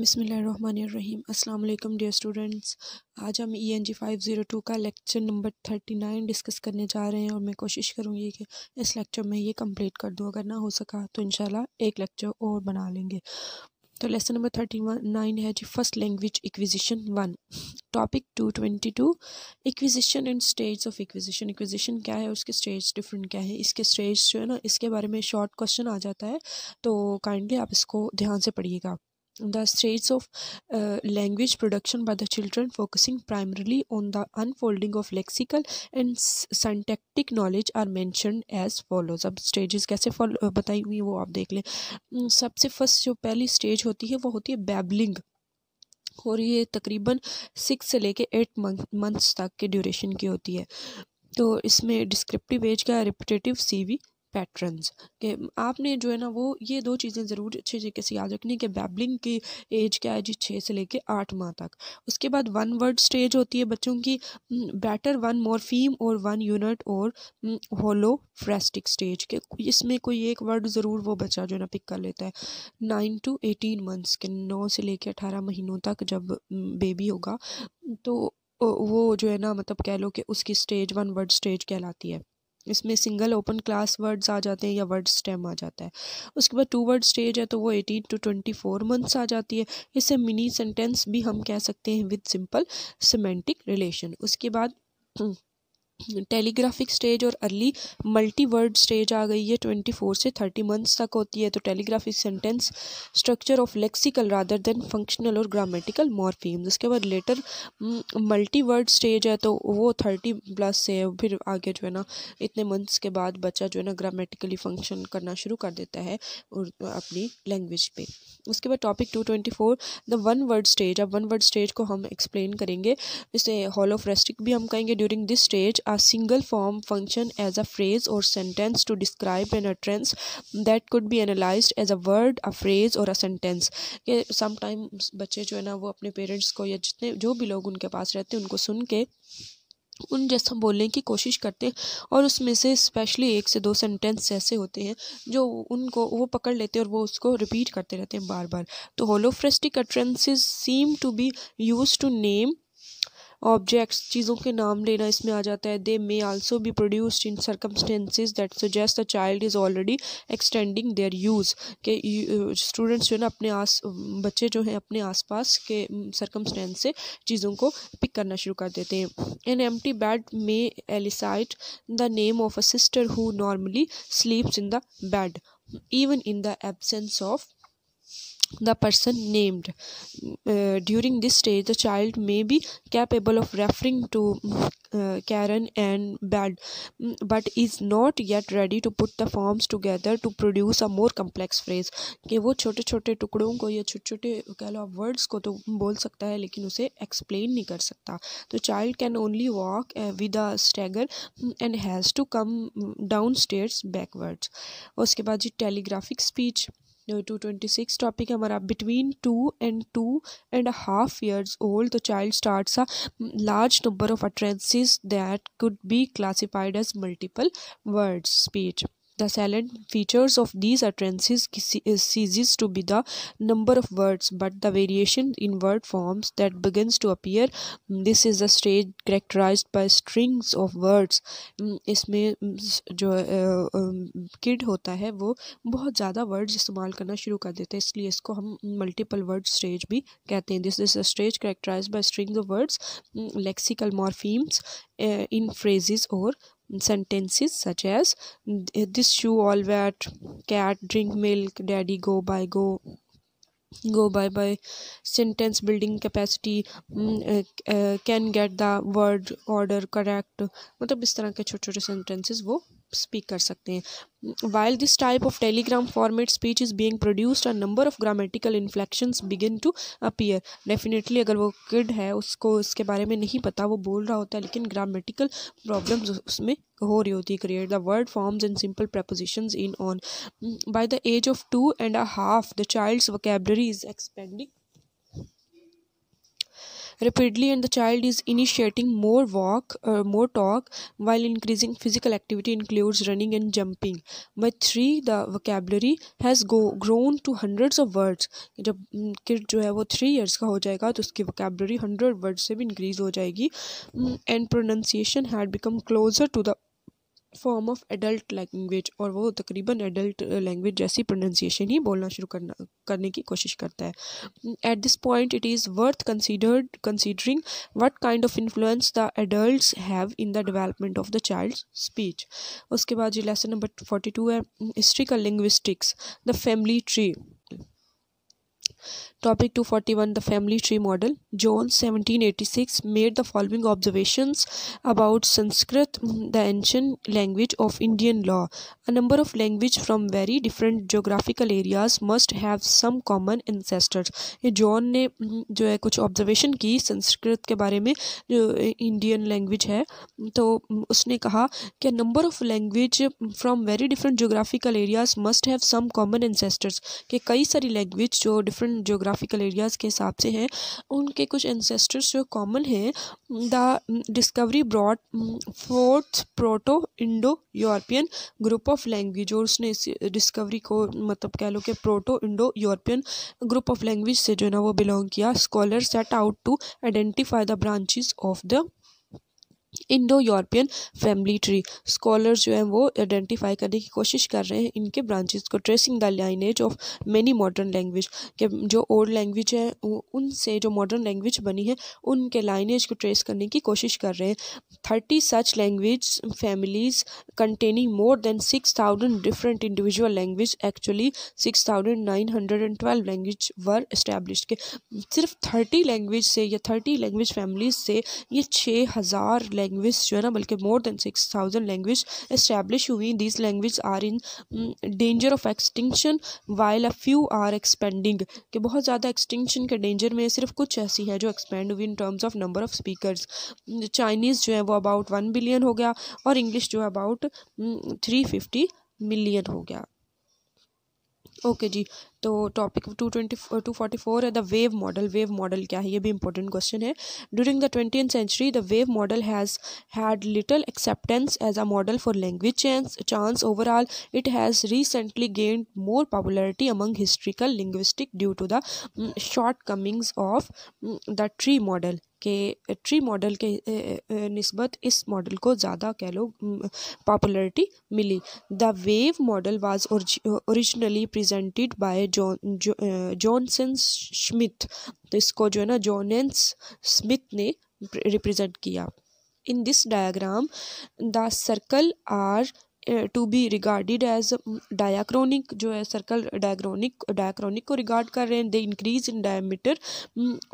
बिसमीम अल्लाम dear students आज हम E N G five zero two का lecture number thirty nine discuss करने जा रहे हैं और मैं कोशिश करूँगी कि इस लेक्चर में ये कम्प्लीट कर दूँ अगर ना हो सका तो इन एक लेक्चर और बना लेंगे तो lesson number thirty one nine है जी first language acquisition one topic two twenty two acquisition and stage of acquisition acquisition क्या है उसके स्टेज डिफरेंट क्या है इसके स्टेज जो है ना इसके बारे में शॉर्ट क्वेश्चन आ जाता है तो काइंडली आप इसको ध्यान से पढ़िएगा the states of uh, language production by the children focusing primarily on the unfolding of lexical and syntactic knowledge are mentioned as follows अब stages कैसे follow बताई हुई वो आप देख लें सबसे first जो पहली stage होती है वो होती है babbling और ये तकरीबन सिक्स से लेके एट मंथ्स तक के ड्यूरेशन की होती है तो इसमें डिस्क्रिप्टिव एज का रिपीटेटिव सीवी पैटर्न्स के आपने जो है ना वो ये दो चीज़ें ज़रूर अच्छे तरीके से याद रखनी कि बैबलिंग की एज क्या है जी छः से लेके आठ माह तक उसके बाद वन वर्ड स्टेज होती है बच्चों की बैटर वन मॉर्फीम और वन यूनिट और होलो फ्रेस्टिक स्टेज के इसमें कोई एक वर्ड ज़रूर वो बच्चा जो है ना पिक कर लेता है नाइन टू एटीन मंथ्स के नौ से लेके अठारह महीनों तक जब बेबी होगा तो वो जो है ना मतलब कह लो कि उसकी स्टेज वन वर्ड स्टेज कहलाती है इसमें सिंगल ओपन क्लास वर्ड्स आ जाते हैं या वर्ड स्टेम आ जाता है उसके बाद टू वर्ड स्टेज है तो वो eighteen to twenty four months आ जाती है इसे मिनी सेंटेंस भी हम कह सकते हैं विद सिंपल सिमेंटिक रिलेशन उसके बाद टेलीग्राफिक स्टेज और अर्ली मल्टीवर्ड स्टेज आ गई है ट्वेंटी फोर से थर्टी मंथ्स तक होती है तो telegraphic sentence structure of lexical rather than functional और ग्रामेटिकल मॉर्फीम्स उसके बाद लेटर मल्टीवर्ड स्टेज है तो वो थर्टी प्लस से फिर आगे जो है ना इतने मंथ्स के बाद बच्चा जो है ना ग्रामेटिकली फंक्शन करना शुरू कर देता है और अपनी लैंग्वेज पे उसके बाद topic two twenty four the one word stage अब वन वर्ड स्टेज को हम एक्सप्लेन करेंगे इसे रेस्टिक भी हम कहेंगे during this stage a single form function as a phrase or sentence to describe an utterance that could be analyzed as a word a phrase or a sentence कि sometimes बच्चे जो है ना वो अपने parents को या जितने जो भी लोग उनके पास रहते हैं उनको सुन के उन जैसा बोलने की कोशिश करते हैं और उसमें से स्पेशली एक से दो सेंटेंस ऐसे होते हैं जो उनको वो पकड़ लेते हैं और वो उसको रिपीट करते रहते हैं बार बार तो holophrastic utterances seem to be use to name objects चीज़ों के नाम लेना इसमें आ जाता है they may also be produced in circumstances that suggest the child is already extending their use के स्टूडेंट्स जो है ना अपने आस बच्चे जो हैं अपने आसपास के सर्कमस्टेंस से चीज़ों को पिक करना शुरू कर देते हैं an empty bed may elicit the name of a sister who normally sleeps in the bed even in the absence of the person named uh, during this stage the child may be capable of referring to uh, karen and bad but is not yet ready to put the forms together to produce a more complex phrase कि वो छोटे छोटे टुकड़ों को या छोटे छोटे कह लो वर्ड्स को तो बोल सकता है लेकिन उसे एक्सप्लेन नहीं कर सकता तो child can only walk with a stagger and has to come down stairs backwards उसके बाद जी telegraphic speech two twenty six topic हमारा between two and two and half years old the child start a large number of utterances that could be classified as multiple words speech the silent features of these utterances ceases to be the number of words but the variation in word forms that begins to appear this is the stage characterize by strings of words इसमें mm, जो kid होता है वो बहुत ज़्यादा words इस्तेमाल करना शुरू कर देते हैं इसलिए इसको हम मल्टीपल वर्ड स्टेज भी कहते हैं this is the stage characterize by strings of words lexical morphemes in phrases और sentences such as this shoe all wet cat drink milk daddy go by go go by by sentence building capacity uh, uh, can get the word order correct मतलब इस तरह के छोटे छोटे sentences वो speak कर सकते हैं while this type of telegram format speech is being produced a number of grammatical inflections begin to appear definitely अगर वो किड है उसको इसके बारे में नहीं पता वो बोल रहा होता है लेकिन ग्रामेटिकल प्रॉब्लम उसमें हो रही होती है create the word forms and simple prepositions in on by the age of two and a half the child's vocabulary is expanding Repeatedly, and the child is initiating more walk or uh, more talk while increasing physical activity includes running and jumping. By three, the vocabulary has go, grown to hundreds of words. जब kid जो है वो three years का हो जाएगा तो उसकी vocabulary hundred word से भी इंक्रीज हो जाएगी pronunciation had become closer to the form of adult language और वो तकरीबन एडल्ट लैंग्वेज uh, जैसी प्रोनाउंसिएशन ही बोलना शुरू करना करने की कोशिश करता है at this point it is worth considered considering what kind of influence the adult have in the development of the child speech उसके बाद ये लेसन नंबर फोर्टी टू है historical linguistics the family tree topic two forty one the family tree model John seventeen eighty six made the following observation about Sanskrit the ancient language of Indian law a number of language from very different geographical areas must have some common ancestors ये John ने जो है कुछ observation की संस्कृत के बारे में जो इंडियन लैंग्वेज है तो उसने कहा कि a number of language from very different geographical areas must have some common ancestors के कई सारी लैंग्वेज जो डिफरेंट जोग्राफ जोग्राफिकल एरियाज़ के हिसाब से हैं उनके कुछ एनसेस्टर्स जो कॉमन हैं the discovery brought forth proto Indo European group of language और उसने इस डिस्कवरी को मतलब कह लो कि proto Indo European group of language से जो है ना वो बिलोंग किया scholar set out to identify the branches of the Indo European family tree scholars जो हैं वो आइडेंटिफाई करने की कोशिश कर रहे हैं इनके ब्रांचेस को tracing the lineage of many modern language के जो ओल्ड लैंग्वेज है उनसे जो मॉडर्न लैंग्वेज बनी है उनके लाइनेज को ट्रेस करने की कोशिश कर रहे हैं thirty such language families containing more than six thousand different individual language actually six thousand nine hundred and twelve language were establish के सिर्फ थर्टी लैंग्वेज से या थर्टी लैंग्वेज फैमिलीज से ये छः हज़ार लैंग्वेज जो है ना बल्कि more than six thousand language establish हुई हैं these language are in danger of extinction while a few are expanding कि बहुत ज़्यादा एक्सटिंक्शन के डेंजर में सिर्फ कुछ ऐसी हैं जो एक्सपेंड हुई in terms of number of speakers Chinese जो है वो अबाउट वन बिलियन हो गया और इंग्लिश जो है अबाउट थ्री फिफ्टी मिलियन हो गया ओके okay जी तो topic two twenty two forty four है the wave model wave model क्या है ये भी इंपॉर्टेंट क्वेश्चन है during the twenty century the wave model has had little acceptance as a model for language change change overall it has recently gained more popularity among historical linguistic due to the shortcomings of the tree model के tree uh, model के नस्बत uh, uh, इस model को ज़्यादा कह लो popularity mm, मिली the wave model was originally presented by John Johnson Smith तो इसको जो है ना जॉनस स्मिथ ने रिप्रेजेंट किया in this diagram the circle are to be regarded as diachronic जो है सर्कल डायक्रोनिक डायक्रोनिक को रिगार्ड कर रहे हैं they increase in diameter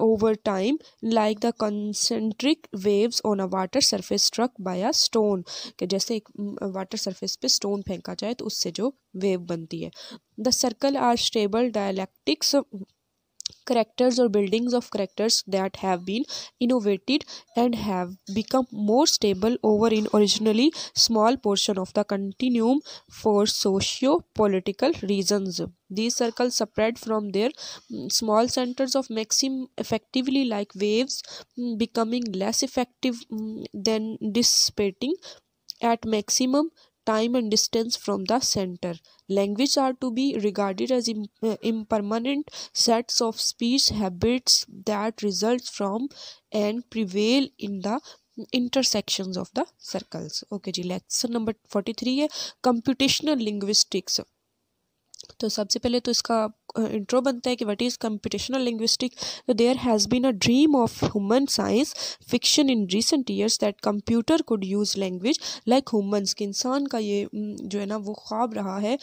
over time like the concentric waves on a water surface struck by a stone के जैसे एक water um, surface पे स्टोन फेंका जाए तो उससे जो वेव बनती है the circle are stable dialectics characters or buildings of characters that have been innovated and have become more stable over in originally small portion of the continuum for socio-political reasons. These circles spread from their mm, small centers of maximum effectively like waves mm, becoming less effective mm, than dissipating at maximum time and distance from the center. Language are to be regarded as Im uh, impermanent sets of speech habits that result from and prevail in the intersections of the circles. Okay, जी lecture number 43 है computational linguistics तो सबसे पहले तो इसका intro बनता है कि वट इज़ कंपिटिशनल लिंग्विस्टिक तो there has been a dream of human science fiction in recent years that computer could use language like human कि इंसान का ये जो है ना वो ख्वाब रहा है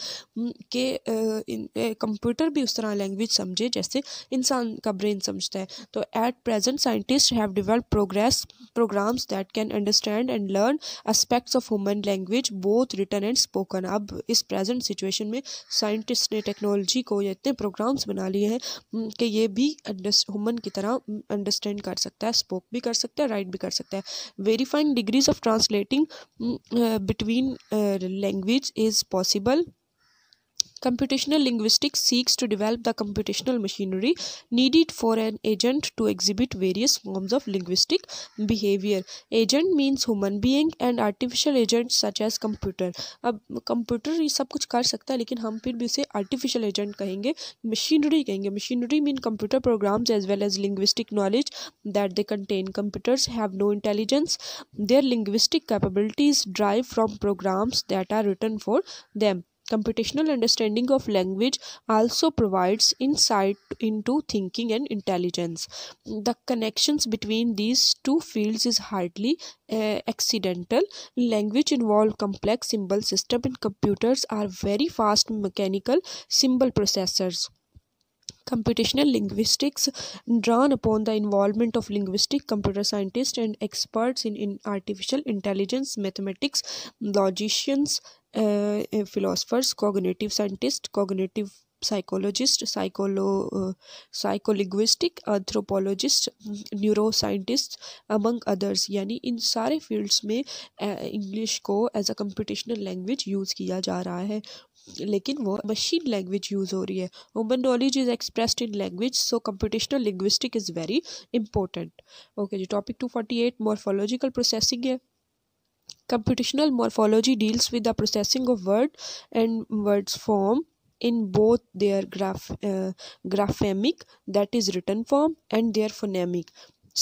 कि कंप्यूटर भी उस तरह लैंग्वेज समझे जैसे इंसान का ब्रेन समझता है तो at present scientist have develop progress programs that can understand and learn aspects of human language both written and spoken अब इस प्रेजेंट सिचुएशन में साइंटिस्ट ने टेक्नोलॉजी को या इतने प्रोग्राम्स बना लिए हैं कि ये भी हुमन की तरह अंडरस्टैंड कर सकता है स्पोक भी कर सकता है राइट भी कर सकता है verifying degrees of translating between language is possible Computational linguistics seeks to develop the computational machinery needed for an agent to exhibit various forms of linguistic behavior. Agent means human being and artificial agent such as computer. अब computer ये सब कुछ कर सकता है लेकिन हम फिर भी उसे artificial agent कहेंगे machinery कहेंगे machinery mean computer programs as well as linguistic knowledge that they contain. Computers have no intelligence. Their linguistic capabilities derive from programs that are written for them. Computational understanding of language also provides insight into thinking and intelligence. The connections between these two fields is hardly uh, accidental. Language involve complex symbol system and computers are very fast mechanical symbol processors. Computational linguistics, drawn upon the involvement of linguistic computer scientists and experts in, in artificial intelligence, mathematics, logicians, uh, philosophers, cognitive scientists, cognitive psychologist, psycholo, uh, psycholinguistic, anthropologist, neuroscientist among others यानी इन सारे fields में English uh, को as a computational language use किया जा रहा है लेकिन वो मशीन लैंग्वेज यूज हो रही है human knowledge is expressed in language so computational linguistic is very important okay जी topic two forty eight morphological processing है computational morphology deals with the processing of word and words form in both their graph graphemic that is written form and their phonemic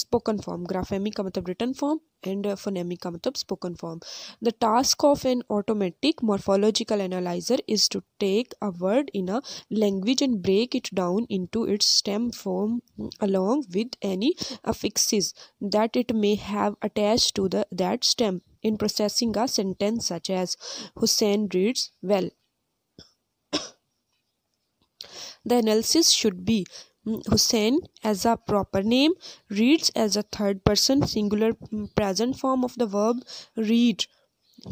spoken form graphemic का मतलब written form and uh, phonemic का spoken form. The task of an automatic morphological analyzer is to take a word in a language and break it down into its stem form along with any affixes that it may have attached to the that stem. In processing a sentence such as Hussein reads well, the analysis should be Mm, Hussein as a proper name reads as a third person singular mm, present form of the verb read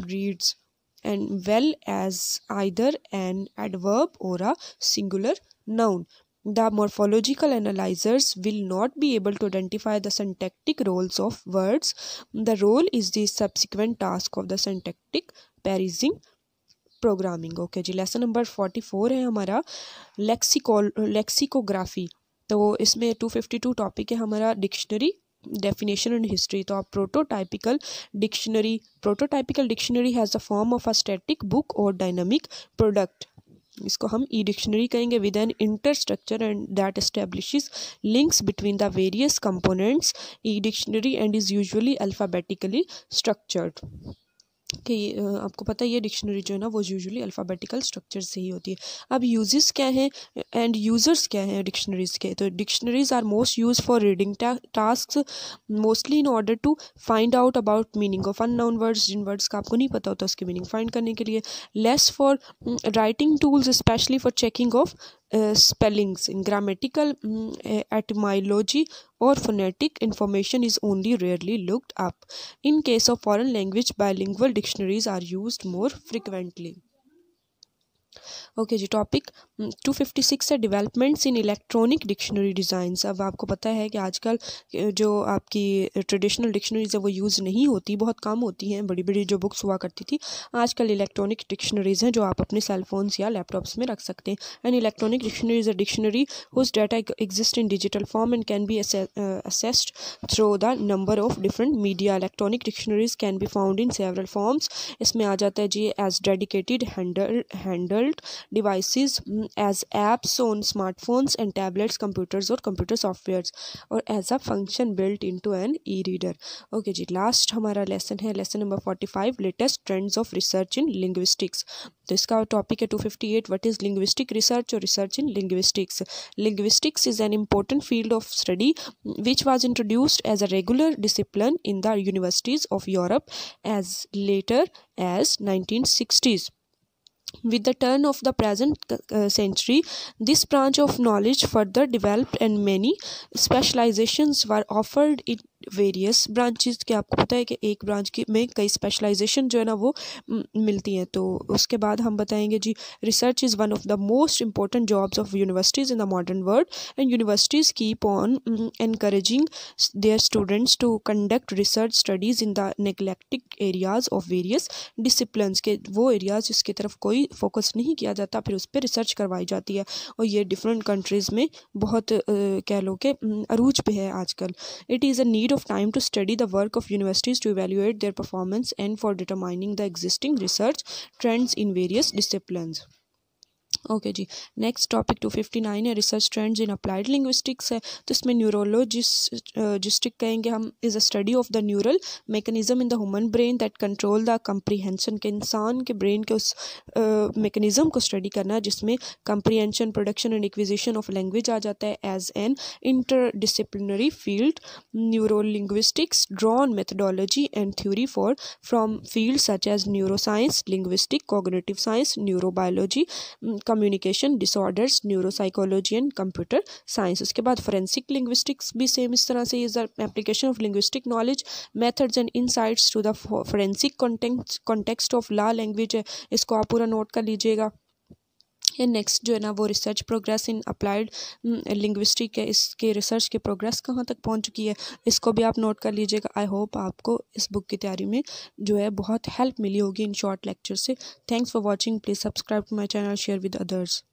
reads and well as either an adverb or a singular noun the morphological analyzers will not be able to identify the syntactic roles of words. The role is the subsequent task of the syntactic parsing programming. okay, lesson number 44 forty four है हमारा तो इसमें to fifty to topic है हमारा dictionary definition and history तो आप prototypical dictionary prototypical dictionary has a form of a static book और dynamic product इसको हम ई डिक्शनरी कहेंगे with an interstructure and that establish links between the various components e dictionary and is usually alphabetically structured कि आपको पता है ये dictionary जो है ना वो यूजुअली अल्फ़ाबेटिकल स्ट्रक्चर से ही होती है अब यूजेस क्या हैं एंड यूज़र्स क्या हैं डिक्शनरीज़ के तो dictionaries are most use for reading task mostly in order to find out about meaning of unknown words जिन वर्ड्स का आपको नहीं पता होता उसकी मीनिंग फाइंड करने के लिए less for writing tools specially for checking of uh, spellings in grammatical um, etymology or phonetic information is only rarely looked up in case of foreign language bilingual dictionaries are used more frequently okay जी topic 256 mm, है developments in electronic dictionary designs अब आपको पता है कि आजकल जो आपकी ट्रेडिशनल डिक्शनरीज है वो यूज़ नहीं होती बहुत कम होती हैं बड़ी बड़ी जो बुक्स हुआ करती थी आजकल इलेक्ट्रॉनिक डिक्शनरीज हैं जो आप अपने सेलफोन्स या लैपटॉप्स में रख सकते हैं and electronic dictionary is a dictionary whose data exist in digital form and can be accessed through the number of different media electronic dictionaries can be found in several forms इसमें आ जाता है जी as dedicated handle handle devices mm, as apps on smartphones and tablets computers or computer softwares or as a function built into an e-reader okay ji last hamara lesson है lesson number 45 latest trends of research in linguistics तो इसका topic है 258 What is linguistic research or research in linguistics? Linguistics is an important field of study mm, which was introduced as a regular discipline in the universities of Europe as later as 1960s with the turn of the present uh, uh, century, this branch of knowledge further developed and many specializations were offered in various branches के आपको पता है कि एक branch की में कई specialisation जो है ना वो मिलती हैं तो उसके बाद हम बताएंगे जी research is one of the most important jobs of universities in the modern world and universities keep on encouraging their students to conduct research studies in the neglected areas of various disciplines के वो areas जिसकी तरफ कोई focus नहीं किया जाता फिर उस पर रिसर्च करवाई जाती है और ये डिफरेंट कंट्रीज़ में बहुत कह लो कि अरूज पे है आजकल it is a need of of time to study the work of universities to evaluate their performance and for determining the existing research trends in various disciplines. Okay जी next topic two fifty nine है research trends in applied linguistics है तो इसमें neurolinguistics uh, कहेंगे हम is a study of the neural mechanism in the human brain that control the comprehension के इंसान के ब्रेन के उस मेकनिज़म uh, को स्टडी करना है जिसमें comprehension production and acquisition of language आ जाता है as an interdisciplinary field neurolinguistics drawn methodology and theory for from field such as neuroscience linguistic cognitive science neurobiology communication disorders neuropsychology and computer science उसके बाद forensic linguistics भी same इस तरह से application of linguistic knowledge methods and insights to the forensic context of law language है इसको आप पूरा नोट कर लीजिएगा या नेक्स्ट जो है ना वो research progress in applied linguistic है इसके रिसर्च के प्रोग्रेस कहाँ तक पहुँच चुकी है इसको भी आप नोट कर लीजिएगा आई होप आपको इस बुक की तैयारी में जो है बहुत हेल्प मिली होगी इन शॉर्ट लेक्चर से thanks for watching please subscribe to my channel share with others